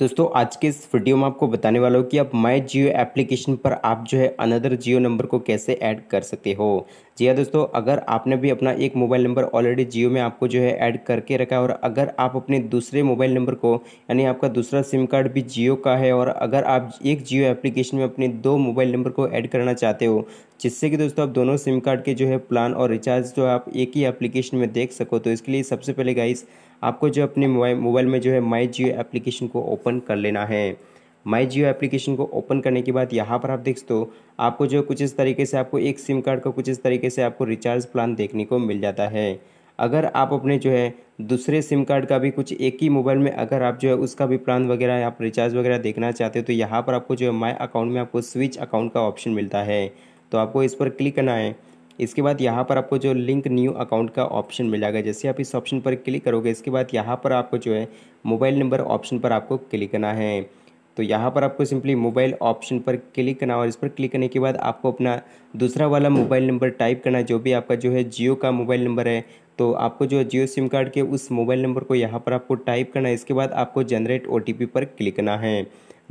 दोस्तों आज के इस वीडियो में आपको बताने वाला हूँ कि आप माई जियो एप्लीकेशन पर आप जो है अनदर जियो नंबर को कैसे ऐड कर सकते हो जी हाँ दोस्तों अगर आपने भी अपना एक मोबाइल नंबर ऑलरेडी जियो में आपको जो है ऐड करके रखा है और अगर आप अपने दूसरे मोबाइल नंबर को यानी आपका दूसरा सिम कार्ड भी जियो का है और अगर आप एक जियो एप्लीकेशन में अपने दो मोबाइल नंबर को ऐड करना चाहते हो जिससे कि दोस्तों आप दोनों सिम कार्ड के जो है प्लान और रिचार्ज जो आप एक ही एप्लीकेशन में देख सको तो इसके लिए सबसे पहले गाइस आपको जो अपने मोबाइल में जो है माई जियो एप्लीकेशन को ओपन कर लेना है माई जियो एप्लीकेशन को ओपन करने के बाद यहाँ पर आप देख सकते हो आपको जो कुछ इस तरीके से आपको एक सिम कार्ड का कुछ इस तरीके से आपको रिचार्ज प्लान देखने को मिल जाता है अगर आप अपने जो है दूसरे सिम कार्ड का भी कुछ एक ही मोबाइल में अगर आप जो है उसका भी प्लान वगैरह आप रिचार्ज वगैरह देखना चाहते हो तो यहाँ पर आपको जो है माई अकाउंट में आपको स्विच अकाउंट का ऑप्शन मिलता है तो आपको इस पर क्लिक करना है इसके बाद यहाँ पर आपको जो लिंक न्यू अकाउंट का ऑप्शन मिलेगा जैसे आप इस ऑप्शन पर क्लिक करोगे इसके बाद यहाँ पर आपको जो है मोबाइल नंबर ऑप्शन पर आपको क्लिक करना है तो यहाँ पर आपको सिंपली मोबाइल ऑप्शन पर क्लिक करना और इस पर क्लिक करने के बाद आपको अपना दूसरा वाला मोबाइल नंबर टाइप करना जो भी आपका जो है जियो का मोबाइल नंबर है तो आपको जो जियो सिम कार्ड के उस मोबाइल नंबर को यहाँ पर आपको टाइप करना है इसके बाद आपको जनरेट ओ पर क्लिक करना है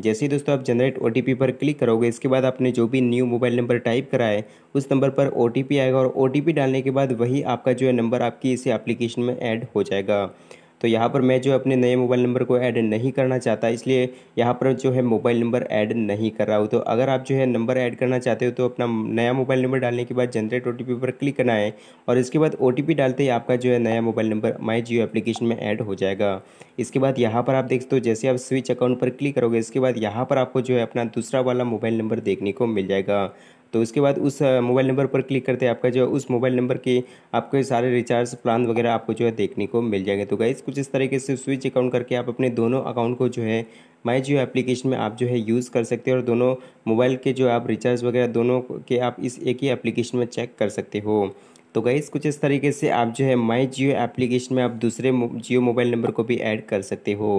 जैसे ही दोस्तों आप जनरेट ओ पर क्लिक करोगे इसके बाद आपने जो भी न्यू मोबाइल नंबर टाइप करा है उस नंबर पर ओ आएगा और ओ डालने के बाद वही आपका जो है नंबर आपकी इसी एप्लीकेशन में ऐड हो जाएगा तो यहाँ पर मैं जो अपने नए मोबाइल नंबर को ऐड नहीं करना चाहता इसलिए यहाँ पर जो है मोबाइल नंबर ऐड नहीं कर रहा हूँ तो अगर आप जो है नंबर ऐड करना चाहते हो तो अपना नया मोबाइल नंबर डालने के बाद जनरेट ओ पर क्लिक करना है और इसके बाद ओ डालते ही आपका जो है नया mobile number my Jio application में ऐड हो जाएगा इसके बाद यहाँ पर आप देखते हो जैसे आप स्विच अकाउंट पर क्लिक करोगे इसके बाद यहाँ पर आपको जो है अपना दूसरा वाला मोबाइल नंबर देखने को मिल जाएगा तो उसके बाद उस मोबाइल नंबर पर क्लिक करते हैं आपका जो है उस मोबाइल नंबर के आपके सारे रिचार्ज प्लान वगैरह आपको जो है देखने को मिल जाएंगे तो गाइज़ कुछ इस तरीके से स्विच अकाउंट करके आप अपने दोनों अकाउंट को जो है माई जियो एप्लीकेशन में आप जो है यूज़ कर सकते हो और दोनों मोबाइल के जो आप रिचार्ज वगैरह दोनों के आप इस एक ही एप्लीकेशन में चेक कर सकते हो तो गाइज़ कुछ इस तरीके से आप जो है माई जियो एप्लीकेशन में आप दूसरे जियो मोबाइल नंबर को भी ऐड कर सकते हो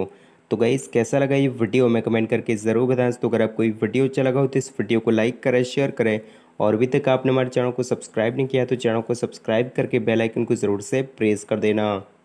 तो गाइज़ कैसा लगा ये वीडियो हमें कमेंट करके ज़रूर बताएं तो अगर आपको ये वीडियो अच्छा लगा हो तो इस वीडियो को लाइक करें शेयर करें और अभी तक आपने हमारे चैनल को सब्सक्राइब नहीं किया तो चैनल को सब्सक्राइब करके बेल आइकन को ज़रूर से प्रेस कर देना